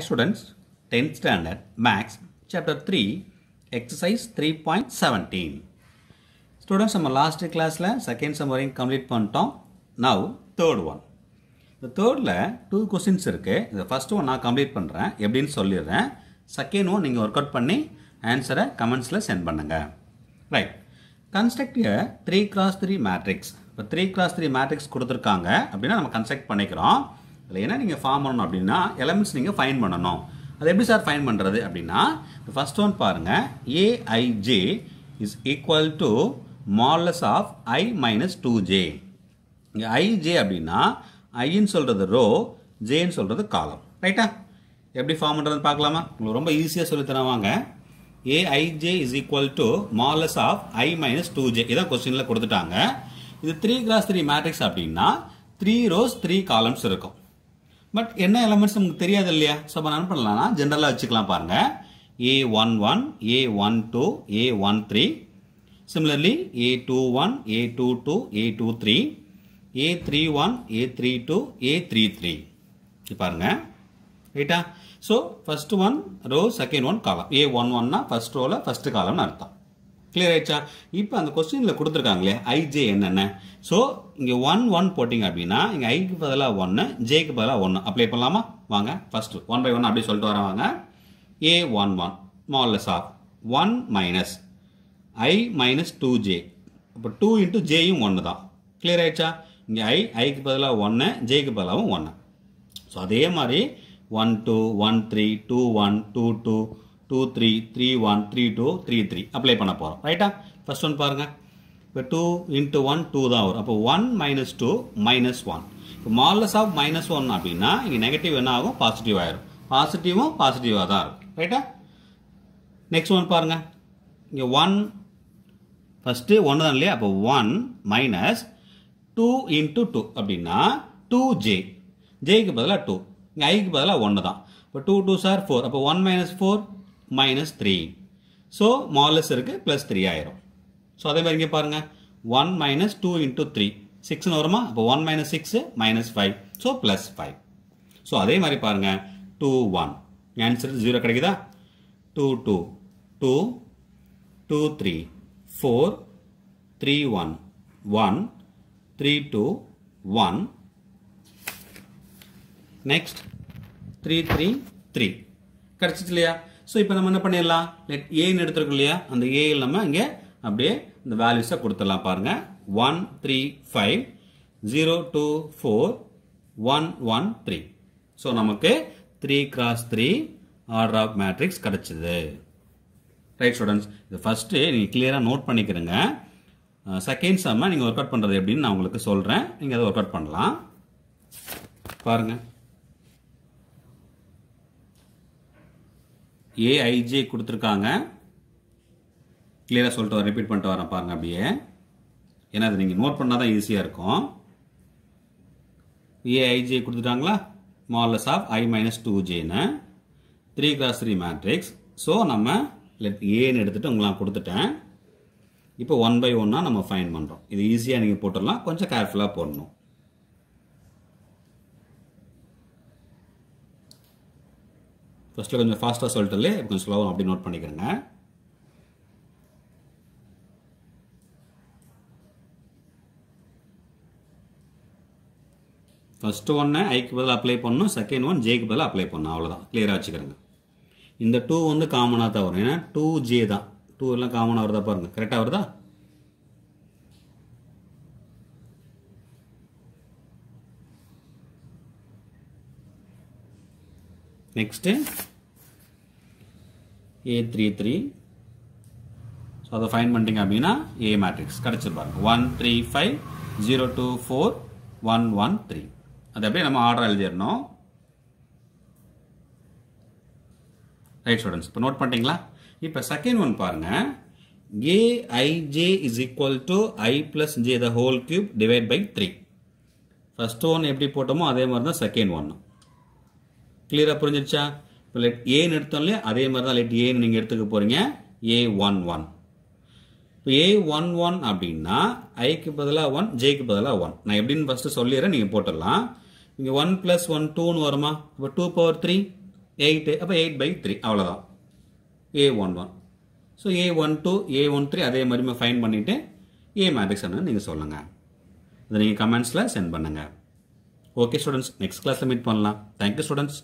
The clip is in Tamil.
tenth students, 10th standard Max chapter 3 exercise 3.17 Students நம்ம last கிளாஸில் second செம் வரையும் complete பண்ணிட்டோம் நவ் third one இந்த தேர்டில் two questions இருக்குது இந்த first one நான் complete பண்ணுறேன் எப்படின்னு சொல்லிடுறேன் second one நீங்கள் ஒர்க் அவுட் பண்ணி ஆன்சரை கமெண்ட்ஸில் சென்ட் பண்ணுங்கள் right construct three cross three matrix இப்போ த்ரீ கிராஸ் த்ரீ மேட்ரிக்ஸ் கொடுத்துருக்காங்க அப்படின்னா நம்ம கன்ஸ்ட்ரக்ட் பண்ணிக்கிறோம் இல்லை ஏன்னா நீங்கள் ஃபார்ம் பண்ணணும் அப்படின்னா எலமெண்ட்ஸ் நீங்கள் ஃபைன் பண்ணணும் அது எப்படி சார் ஃபைன் பண்ணுறது அப்படின்னா ஃபஸ்ட் ஒன் பாருங்கள் A I J is equal to modulus of I minus two J இங்கே ஐஜே அப்படின்னா ஐன்னு சொல்கிறது ரோ ஜேன்னு சொல்கிறது காலம் ரைட்டா எப்படி ஃபார்ம் பண்ணுறதுன்னு பார்க்கலாமா உங்களுக்கு ரொம்ப ஈஸியாக சொல்லி தரவாங்க A I J is equal to modulus of I minus two J இதான் கொஸ்டினில் கொடுத்துட்டாங்க இது த்ரீ கிராஸ் த்ரீ மேட்ரிக்ஸ் அப்படின்னா த்ரீ ரோஸ் த்ரீ காலம்ஸ் இருக்கும் பட் என்ன எலமெண்ட்ஸ் நமக்கு தெரியாது இல்லையா ஸோ அப்போ நான் பண்ணலாம்னா ஜென்ரலாக வச்சுக்கலாம் பாருங்கள் A one one A one two A one three similarly A two one A two two A two three A three one A three two A three three பாருங்க ரைட்டா so first one row second one column A one ஒன்னா ஃபஸ்ட் ரோவில் ஃபஸ்ட்டு காலம்னு அர்த்தம் கிளியர் ஆயிடுச்சா இப்போ அந்த கொஸ்டினில் கொடுத்துருக்காங்களே ஐஜே என்னென்ன ஸோ இங்கே ஒன் ஒன் போட்டிங்க அப்படின்னா இங்கே ஐக்கு பதிலாக ஒன்று ஜேக்கு பதிலாக ஒன்று அப்ளை பண்ணலாமா வாங்க ஃபர்ஸ்ட் ஒன் பை ஒன் அப்படி சொல்லிட்டு வரவாங்க A one one mod of one minus I minus two J அப்போ டூ இன்ட்டு ஜேயும் ஒன்று தான் கிளியர் ஆயிடுச்சா இங்கே ஐ ஐக்கு பதிலாக ஒன்று ஜேக்கு பதிலாகவும் ஒன்று ஸோ அதே மாதிரி one two one three two one two two two three three one three two three three apply பண்ண போகிறோம் ரைட்டா ஃபஸ்ட் ஒன் பாருங்கள் இப்போ டூ இன்ட்டு ஒன் டூ தான் வரும் அப்போ one minus two minus one இப்போ மாலஸ் ஆஃப் மைனஸ் ஒன் அப்படின்னா இங்கே நெகட்டிவ் என்ன ஆகும் பாசிட்டிவ் ஆயிரும் பாசிட்டிவும் பாசிட்டிவாக தான் இருக்கும் ரைட்டா நெக்ஸ்ட் ஒன் பாருங்கள் இங்கே ஒன் ஃபஸ்ட்டு ஒன்று தான் இல்லையா அப்போ one minus two into two அப்படின்னா டூ ஜே ஜேக்கு பதிலாக டூ இங்கே ஐக்கு பதிலாக ஒன்று தான் இப்போ டூ டூ சார் ஃபோர் அப்போ one minus four minus three so modulus இருக்குது ப்ளஸ் த்ரீ ஆயிரும் ஸோ அதே மாதிரி இங்கே பாருங்கள் one minus two into three சிக்ஸ்னு வருமா அப்போ one minus six minus five so plus five so அதே மாதிரி பாருங்கள் டூ ஒன் ஆன்சர் ஜீரோ கிடைக்குதா two two two two three four three one one three two one next three three three கிடச்சிச்சு இல்லையா ஸோ இப்போ நம்ம என்ன பண்ணிடலாம் லெட் ஏன்னு எடுத்துருக்கோம் இல்லையா அந்த ஏயில் நம்ம இங்கே அப்படியே இந்த வேல்யூஸை கொடுத்துடலாம் பாருங்கள் one three five zero two four one one three so நமக்கு three cross three order of matrix கிடச்சிது ரைட் ஸ்டூடெண்ட்ஸ் இது ஃபஸ்ட்டு நீங்கள் கிளியராக நோட் பண்ணிக்கிறேங்க செகண்ட் செம்மை நீங்கள் ஒர்க் அவுட் பண்ணுறது எப்படின்னு நான் உங்களுக்கு சொல்கிறேன் நீங்கள் அதை ஒர்க் அவுட் பண்ணலாம் பாருங்கள் aij கொடுத்துருக்காங்க கிளியரா சொல்லிட்டு ரிப்பீட் பண்ணிட்டு வரேன் பாருங்கள் அப்படியே ஏன்னா அது நீங்கள் நோட் பண்ணால் தான் ஈஸியாக இருக்கும் ஏஐஜே கொடுத்துட்டாங்களா modulus of I minus two ஜேன்னு three cross three matrix so நம்ம லெட் ஏன்னு எடுத்துகிட்டு உங்களாம் கொடுத்துட்டேன் இப்போ ஒன் பை ஒன்னாக நம்ம ஃபைன் பண்ணுறோம் இது ஈஸியாக நீங்கள் போட்டுடலாம் கொஞ்சம் கேர்ஃபுல்லாக போடணும் ஃபஸ்ட்டில் கொஞ்சம் ஃபாஸ்ட்டாக சொல்லிட்டு கொஞ்சம் ஸ்லோவாக அப்படி நோட் பண்ணிக்கிறேங்க ஃபஸ்ட்டு ஒன்று ஐக்கு பதில் அப்ளை பண்ணணும் செகண்ட் ஒன் ஜேக்கு பதில் அப்ளை பண்ணணும் அவ்வளோதான் கிளியராக வச்சுக்கிறேங்க இந்த டூ வந்து காமனாக தான் வரும் ஏன்னா டூ ஜே தான் டூ எல்லாம் காமனாக வருதா பாருங்கள் கரெக்டாக வருதா next A three three so அதை ஃபைன் பண்ணிட்டீங்க அப்படின்னா ஏ மேட்ரிக்ஸ் கிடச்சிரு பாருங்க one three five zero two four one one three அது அப்படியே நம்ம ஆர்டர் எழுதிடணும் ரைட் ஸ்டூடெண்ட்ஸ் இப்போ நோட் பண்ணிட்டீங்களா இப்போ செகண்ட் ஒன் பாருங்கள் A I J is equal to I plus J the whole cube divide by three first one எப்படி போட்டோமோ அதே மாதிரி தான் செகண்ட் ஒன்று கிளியரா புரிஞ்சிருச்சா இப்போ லெட் ஏன்னு எடுத்தோம் இல்லையா அதே மாதிரி தான் லெட் ஏன்னு நீங்கள் எடுத்துக்க போகிறீங்க ஏ ஒன் ஒன் இப்போ ஏ ஒன் ஒன் அப்படின்னா ஐக்கு பதிலாக ஒன் ஜேக்கு பதிலாக ஒன் நான் எப்படின்னு ஃபஸ்ட்டு சொல்லிடுறேன் நீங்கள் போட்டுடலாம் இங்கே ஒன் ப்ளஸ் ஒன் டூன்னு வருமா இப்போ டூ பவர் த்ரீ எயிட்டு அப்போ எயிட் பை த்ரீ அவ்வளோதான் A one one so A one two A one three அதே மாதிரி ஃபைன் பண்ணிவிட்டு ஏ மேட்ரிக்ஸ் என்ன நீங்கள் சொல்லுங்கள் இதை நீங்கள் கமெண்ட்ஸில் சென்ட் பண்ணுங்கள் ஓகே ஸ்டூடெண்ட்ஸ் நெக்ஸ்ட் கிளாஸில் மீட் பண்ணலாம் தேங்க்யூ ஸ்டூடெண்ட்ஸ்